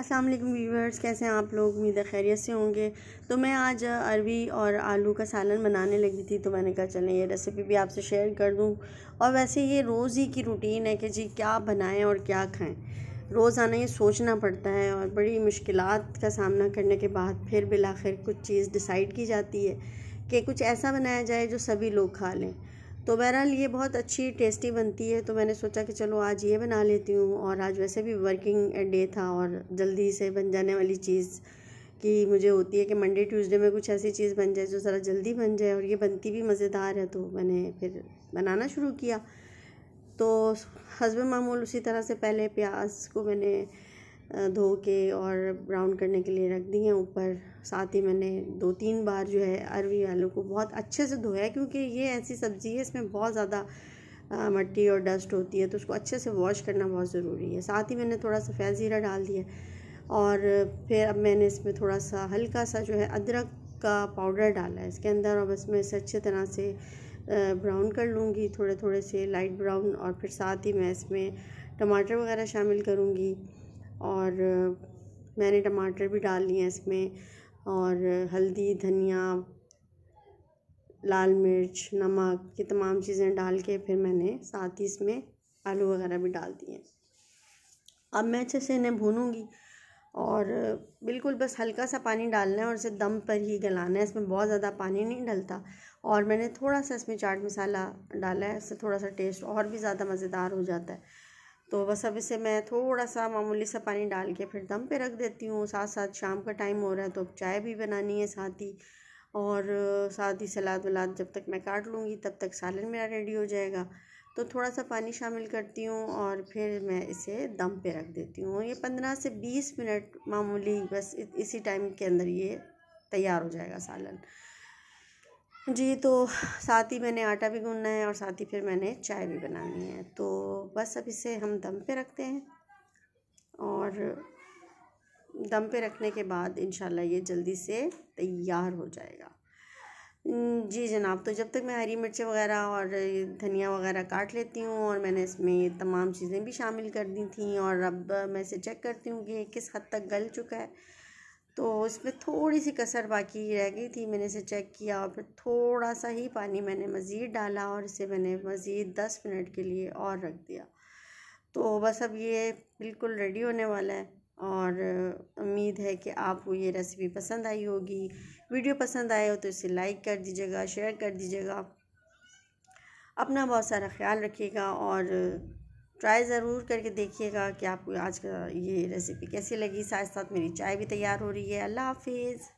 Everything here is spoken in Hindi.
अस्सलाम वालेकुम व्यूवर्स कैसे हैं आप लोग उम्मीद खैरियत से होंगे तो मैं आज अरवी और आलू का सालन बनाने लगी थी तो मैंने कहा चलें ये रेसिपी भी आपसे शेयर कर दूं और वैसे ये रोज़ ही की रूटीन है कि जी क्या बनाएं और क्या खाएं रोज़ाना ये सोचना पड़ता है और बड़ी मुश्किल का सामना करने के बाद फिर बिलाखिर कुछ चीज़ डिसाइड की जाती है कि कुछ ऐसा बनाया जाए जो सभी लोग खा लें तो बहरहाल ये बहुत अच्छी टेस्टी बनती है तो मैंने सोचा कि चलो आज ये बना लेती हूँ और आज वैसे भी वर्किंग डे था और जल्दी से बन जाने वाली चीज़ कि मुझे होती है कि मंडे ट्यूसडे में कुछ ऐसी चीज़ बन जाए जो ज़रा जल्दी बन जाए और ये बनती भी मज़ेदार है तो मैंने फिर बनाना शुरू किया तो हसब मामूल उसी तरह से पहले प्याज को मैंने धो के और ब्राउन करने के लिए रख दी हैं ऊपर साथ ही मैंने दो तीन बार जो है अरवी आलू को बहुत अच्छे से धोया क्योंकि ये ऐसी सब्ज़ी है इसमें बहुत ज़्यादा मट्टी और डस्ट होती है तो उसको अच्छे से वॉश करना बहुत ज़रूरी है साथ ही मैंने थोड़ा सा फैज़ ज़ीरा डाल दिया और फिर अब मैंने इसमें थोड़ा सा हल्का सा जो है अदरक का पाउडर डाला है इसके अंदर और बस मैं इसे अच्छे तरह से ब्राउन कर लूँगी थोड़े थोड़े से लाइट ब्राउन और फिर साथ ही मैं इसमें टमाटर वगैरह शामिल करूँगी और मैंने टमाटर भी डाल लिए हैं इसमें और हल्दी धनिया लाल मिर्च नमक ये तमाम चीज़ें डाल के फिर मैंने साथ ही इसमें आलू वगैरह भी डाल दिए अब मैं अच्छे से इन्हें भूनूंगी और बिल्कुल बस हल्का सा पानी डालना है और इसे दम पर ही गलाना है इसमें बहुत ज़्यादा पानी नहीं डलता और मैंने थोड़ा सा इसमें चाट मसाला डाला है इससे थोड़ा सा टेस्ट और भी ज़्यादा मज़ेदार हो जाता है तो बस अब इसे मैं थोड़ा सा मामूली सा पानी डाल के फिर दम पे रख देती हूँ साथ साथ शाम का टाइम हो रहा है तो अब चाय भी बनानी है साथ ही और साथ ही सलाद वलाद जब तक मैं काट लूँगी तब तक सालन मेरा रेडी हो जाएगा तो थोड़ा सा पानी शामिल करती हूँ और फिर मैं इसे दम पे रख देती हूँ ये पंद्रह से बीस मिनट मामूली बस इसी टाइम के अंदर ये तैयार हो जाएगा सालन जी तो साथ ही मैंने आटा भी गूंदना है और साथ ही फिर मैंने चाय भी बनानी है तो बस अब इसे हम दम पे रखते हैं और दम पे रखने के बाद इन ये जल्दी से तैयार हो जाएगा जी जनाब तो जब तक मैं हरी मिर्चें वगैरह और धनिया वगैरह काट लेती हूँ और मैंने इसमें तमाम चीज़ें भी शामिल कर दी थी और अब मैं इसे चेक करती हूँ कि किस हद तक गल चुका है तो इसमें थोड़ी सी कसर बाकी रह गई थी मैंने इसे चेक किया और फिर थोड़ा सा ही पानी मैंने मज़ीद डाला और इसे मैंने मज़ीद दस मिनट के लिए और रख दिया तो बस अब ये बिल्कुल रेडी होने वाला है और उम्मीद है कि आपको ये रेसिपी पसंद आई होगी वीडियो पसंद आए हो तो इसे लाइक कर दीजिएगा शेयर कर दीजिएगा अपना बहुत सारा ख्याल रखिएगा और ट्राई ज़रूर करके देखिएगा कि आपको आज का ये रेसिपी कैसी लगी साथ साथ मेरी चाय भी तैयार हो रही है अल्लाह हाफिज़